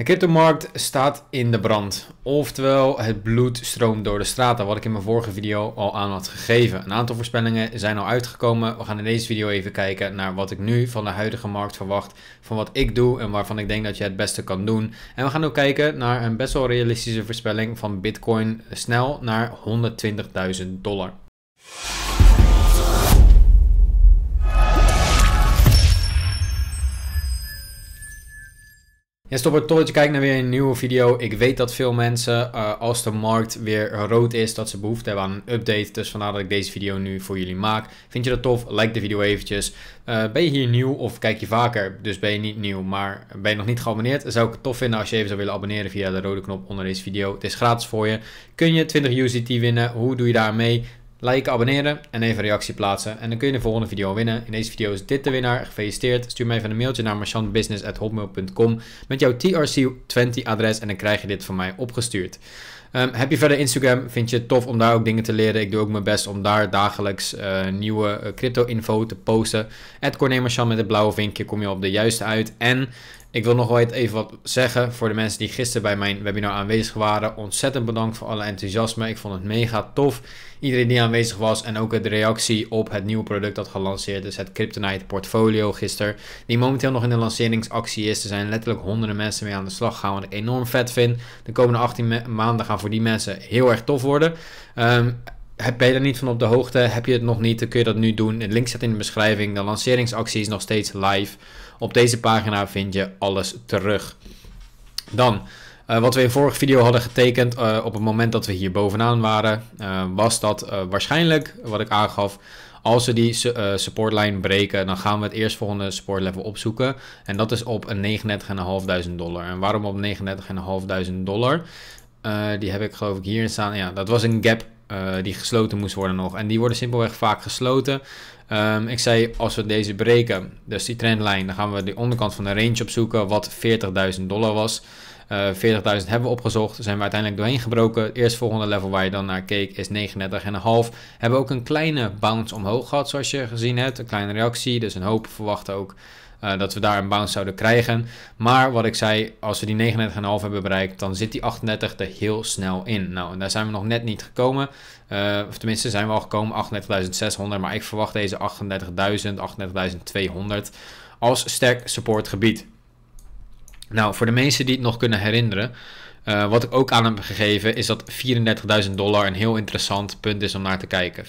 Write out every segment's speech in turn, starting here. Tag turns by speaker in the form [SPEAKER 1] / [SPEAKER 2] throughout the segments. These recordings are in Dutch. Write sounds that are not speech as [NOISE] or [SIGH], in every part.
[SPEAKER 1] De cryptomarkt staat in de brand, oftewel het bloed stroomt door de straten, wat ik in mijn vorige video al aan had gegeven. Een aantal voorspellingen zijn al uitgekomen. We gaan in deze video even kijken naar wat ik nu van de huidige markt verwacht, van wat ik doe en waarvan ik denk dat je het beste kan doen. En we gaan ook kijken naar een best wel realistische voorspelling van Bitcoin snel naar 120.000 dollar. Ja, stop het dat je kijkt naar weer een nieuwe video. Ik weet dat veel mensen, eh, als de markt weer rood is, dat ze behoefte hebben aan een update. Dus vandaar dat ik deze video nu voor jullie maak. Vind je dat tof? Like de video eventjes. Eh, ben je hier nieuw of kijk je vaker? Dus ben je niet nieuw, maar ben je nog niet geabonneerd? Zou ik het tof vinden als je even zou willen abonneren via de rode knop onder deze video. Het is gratis voor je. Kun je 20 UCT winnen? Hoe doe je daarmee? Like, abonneren en even reactie plaatsen. En dan kun je de volgende video winnen. In deze video is dit de winnaar. Gefeliciteerd. Stuur mij even een mailtje naar marchandbusiness.hotmail.com met jouw TRC20 adres en dan krijg je dit van mij opgestuurd. Ehm, heb je verder Instagram? Vind je het tof om daar ook dingen te leren? Ik doe ook mijn best om daar dagelijks eh, nieuwe eh, crypto-info te posten. Marchand met het blauwe vinkje kom je op de juiste uit. En ik wil nog wel even wat zeggen voor de mensen die gisteren bij mijn webinar aanwezig waren. Ontzettend bedankt voor alle enthousiasme. Ik vond het mega tof. Iedereen die aanwezig was en ook de reactie op het nieuwe product dat gelanceerd is, het Kryptonite Portfolio gisteren. Die momenteel nog in de lanceringsactie is. Er zijn letterlijk honderden mensen mee aan de slag gaan, wat ik enorm vet vind. De komende 18 maanden gaan voor die mensen heel erg tof worden. Um, heb, ben je er niet van op de hoogte? Heb je het nog niet? Dan kun je dat nu doen. Het link staat in de beschrijving. De lanceringsactie is nog steeds live. Op deze pagina vind je alles terug. Dan, eh, wat we in vorige video hadden getekend eh, op het moment dat we hier bovenaan waren, eh, was dat waarschijnlijk, wat ik aangaf, als we die supportlijn breken, dan gaan we het eerstvolgende supportlevel opzoeken. En dat is op 39.500 dollar. En waarom op 39.500 dollar? die heb ik geloof ik hierin staan. Ja, dat was een gap eh, die gesloten moest worden nog. En die worden simpelweg vaak gesloten. Ehm, ik zei, als we deze breken, dus die trendlijn, dan gaan we de onderkant van de range opzoeken, wat 40.000 dollar was. 40.000 eh, hebben we opgezocht, zijn we uiteindelijk doorheen gebroken. Het volgende level waar je dan naar keek is 39,5. Hebben ook een kleine bounce omhoog gehad, zoals je gezien hebt. Een kleine reactie, dus een hoop verwachten ook eh, dat we daar een bounce zouden krijgen. Maar wat ik zei, als we die 39,5 hebben bereikt, dan zit die 38 er heel snel in. Nou, en daar zijn we nog net niet gekomen. Eh, of tenminste, zijn we al gekomen, 38.600. Maar ik verwacht deze 38.000, 38.200 als sterk supportgebied. Nou, voor de mensen die het nog kunnen herinneren. Eh, wat ik ook aan hem heb gegeven is dat 34.000 dollar een heel interessant punt is om naar te kijken.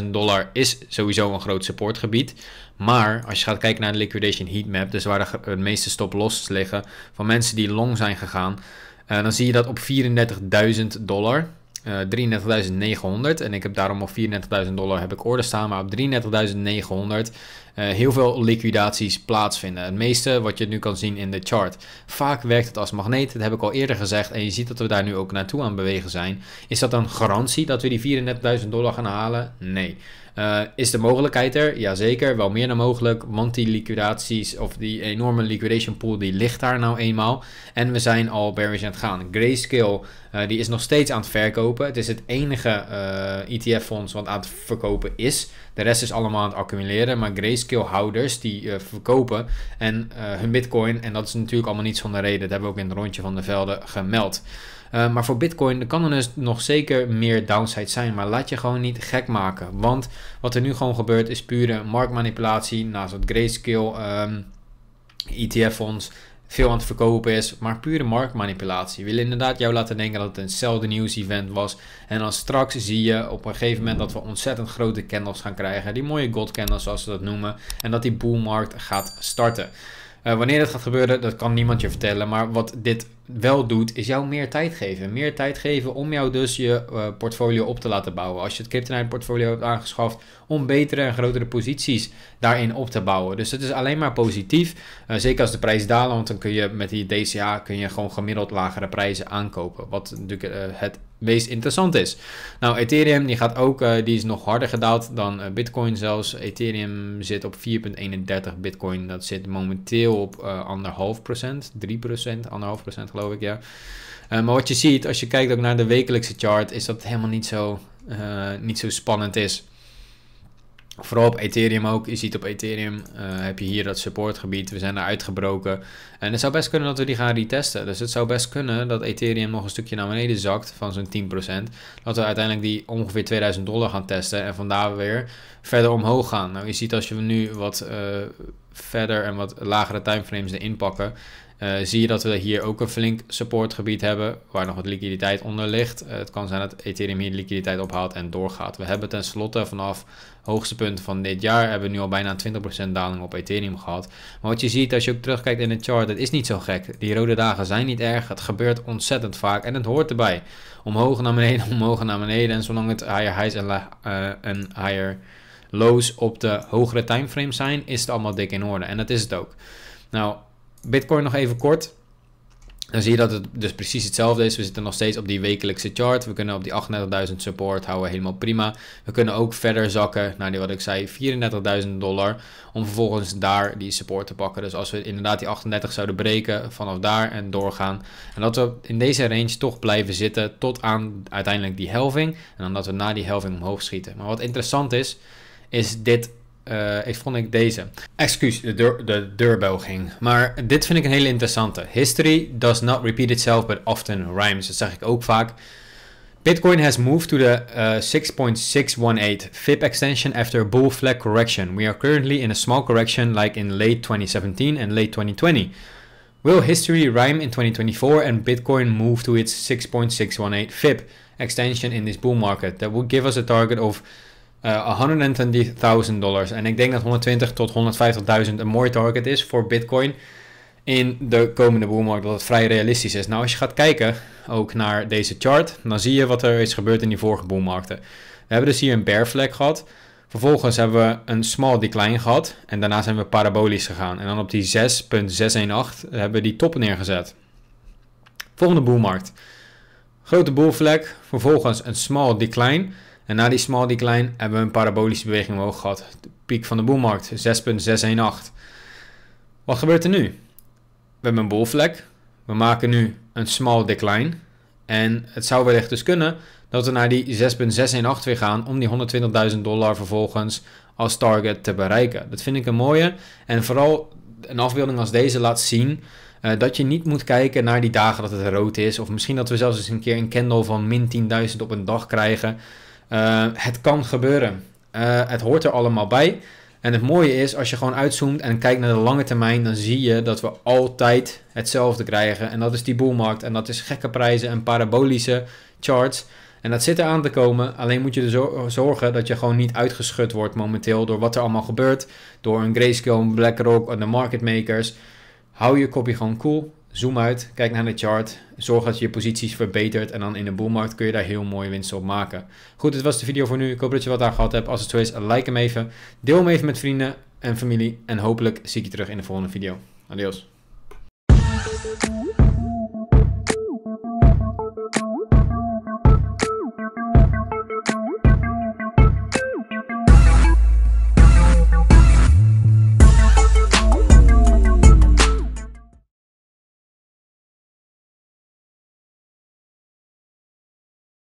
[SPEAKER 1] 34.000 dollar is sowieso een groot supportgebied. Maar als je gaat kijken naar de liquidation heatmap, dus waar de, meeste stop loss liggen van mensen die long zijn gegaan, eh, dan zie je dat op 34.000 dollar, 33.900 eh, en ik heb daarom op 34.000 dollar heb ik orders staan, maar op 33.900 eh, heel veel liquidaties plaatsvinden. Het meeste wat je nu kan zien in de chart. Vaak werkt het als magneet, dat heb ik al eerder gezegd en je ziet dat we daar nu ook naartoe aan bewegen zijn. Is dat een garantie dat we die 34.000 dollar gaan halen? Nee. Eh, is de mogelijkheid er? Jazeker, wel meer dan mogelijk. Want die liquidaties of die enorme liquidation pool die ligt daar nou eenmaal. En we zijn al bearish aan het gaan. Grayscale uh, die is nog steeds aan het verkopen. Het is het enige ETF-fonds eh, e wat aan het verkopen is. De rest is allemaal aan het accumuleren. Maar Grayscale houders die eh, verkopen en eh, hun bitcoin. En dat is natuurlijk allemaal niet zonder reden. Dat hebben we ook in het rondje van de velden gemeld. Eh, maar voor Bitcoin kan er dus nog zeker meer downside zijn. Maar laat je gewoon niet gek maken. Want wat er nu gewoon gebeurt is pure marktmanipulatie. Naast het Grayscale ETF-fonds ehm, e veel aan het verkopen is, maar pure marktmanipulatie. We inderdaad jou laten denken dat het een nieuws event was. En dan straks zie je op een gegeven moment dat we ontzettend grote candles gaan krijgen. Die mooie god candles zoals ze dat noemen. En dat die bullmarkt gaat starten. Eh, wanneer dat gaat gebeuren, dat kan niemand je vertellen. Maar wat dit wel doet, is jou meer tijd geven. Meer tijd geven om jou dus je uh, portfolio op te laten bouwen. Als je het Kryptonite portfolio hebt aangeschaft, om betere en grotere posities daarin op te bouwen. Dus het is alleen maar positief. Eh, zeker als de prijs dalen, want dan kun je met die DCA kun je gewoon gemiddeld lagere prijzen aankopen. Wat natuurlijk het meest interessant is. Nou, Ethereum die gaat ook, eh, die is nog harder gedaald dan eh, Bitcoin zelfs. Ethereum zit op 4,31 Bitcoin. Dat zit momenteel op eh, anderhalf procent, 3 procent, anderhalf procent geloof ik, ja. maar wat je ziet, als je kijkt ook naar de wekelijkse chart, is dat het helemaal niet zo, niet zo spannend is. Vooral op Ethereum ook. Je ziet op Ethereum eh, heb je hier dat supportgebied. We zijn daar uitgebroken. En het zou best kunnen dat we die gaan retesten. Dus het zou best kunnen dat Ethereum nog een stukje naar beneden zakt van zo'n 10%. Dat we uiteindelijk die ongeveer 2000 dollar gaan testen. En vandaar weer verder omhoog gaan. Nou, je ziet als je nu wat eh, verder en wat lagere timeframes erin pakken. Eh, zie je dat we hier ook een flink supportgebied hebben waar nog wat liquiditeit onder ligt. Eh, het kan zijn dat Ethereum hier liquiditeit ophaalt en doorgaat. We hebben tenslotte vanaf hoogste punt van dit jaar hebben we nu al bijna 20% daling op Ethereum gehad. Maar wat je ziet als je ook terugkijkt in de chart, dat is niet zo gek. Die rode dagen zijn niet erg, het gebeurt ontzettend vaak en het hoort erbij. Omhoog naar beneden, [LAUGHS] omhoog naar beneden en zolang het higher highs en, uh, en higher lows op de hogere timeframe zijn, is het allemaal dik in orde. En dat is het ook. Nou, Bitcoin nog even kort. Dan zie je dat het dus precies hetzelfde is. We zitten nog steeds op die wekelijkse chart. We kunnen op die 38.000 support houden, helemaal prima. We kunnen ook verder zakken naar die wat ik zei, 34.000 dollar. Om vervolgens daar die support te pakken. Dus als we inderdaad die 38 zouden breken, vanaf daar en doorgaan. En dat we in deze range toch blijven zitten tot aan uiteindelijk die helving. En dan dat we na die helving omhoog schieten. Maar wat interessant is, is dit uh, ik vond ik deze. Excuus, de, deur, de ging Maar dit vind ik een hele interessante. History does not repeat itself, but often rhymes. Dat zeg ik ook vaak. Bitcoin has moved to the 6.618 eh, FIB extension after a bull flag correction. We are currently in a small correction like in late 2017 and late 2020. Will history rhyme in 2024 and Bitcoin move to its 6.618 FIB extension in this bull market? That will give us a target of uh, eh, 120.000 dollars. En ik denk dat 120 tot 150.000 een mooi target is voor Bitcoin in de komende boommarkt. Dat het vrij realistisch is. Nou, als je gaat kijken ook naar deze chart, dan zie je wat er is gebeurd in die vorige boommarkten. We hebben dus hier een bear flag gehad. Vervolgens hebben we een small decline gehad. En daarna zijn we parabolisch gegaan. En dan op die 6.618 hebben we die toppen neergezet. Volgende boelmarkt. Grote boelvlek. Vervolgens een small decline. En na die small decline hebben we een parabolische beweging omhoog gehad. De piek van de boelmarkt 6,618. Wat gebeurt er nu? We hebben een bolvlek. We maken nu een small decline. En het zou wellicht dus kunnen dat we naar die 6,618 weer gaan om die 120.000 dollar vervolgens als target te bereiken. Dat vind ik een mooie. En vooral een afbeelding als deze laat zien eh, dat je niet moet kijken naar die dagen dat het rood is. Of misschien dat we zelfs eens een keer een candle van min 10.000 op een dag krijgen. Eh, het kan gebeuren. Eh, het hoort er allemaal bij. En het mooie is, als je gewoon uitzoomt en kijkt naar de lange termijn, dan zie je dat we altijd hetzelfde krijgen. En dat is die boelmarkt. En dat is gekke prijzen en parabolische charts. En dat zit er aan te komen. Alleen moet je er zorgen dat je gewoon niet uitgeschud wordt momenteel door wat er allemaal gebeurt. Door een Grayscale, een BlackRock en de market makers. Hou je kopie gewoon cool. Zoom uit, kijk naar de chart, zorg dat je je posities verbetert en dan in de boelmarkt kun je daar heel mooie winst op maken. Goed, dit was de video voor nu. Ik hoop dat je wat daar gehad hebt. Als het zo is, like hem even, deel hem even met vrienden en familie en hopelijk zie ik je terug in de volgende video. Adios.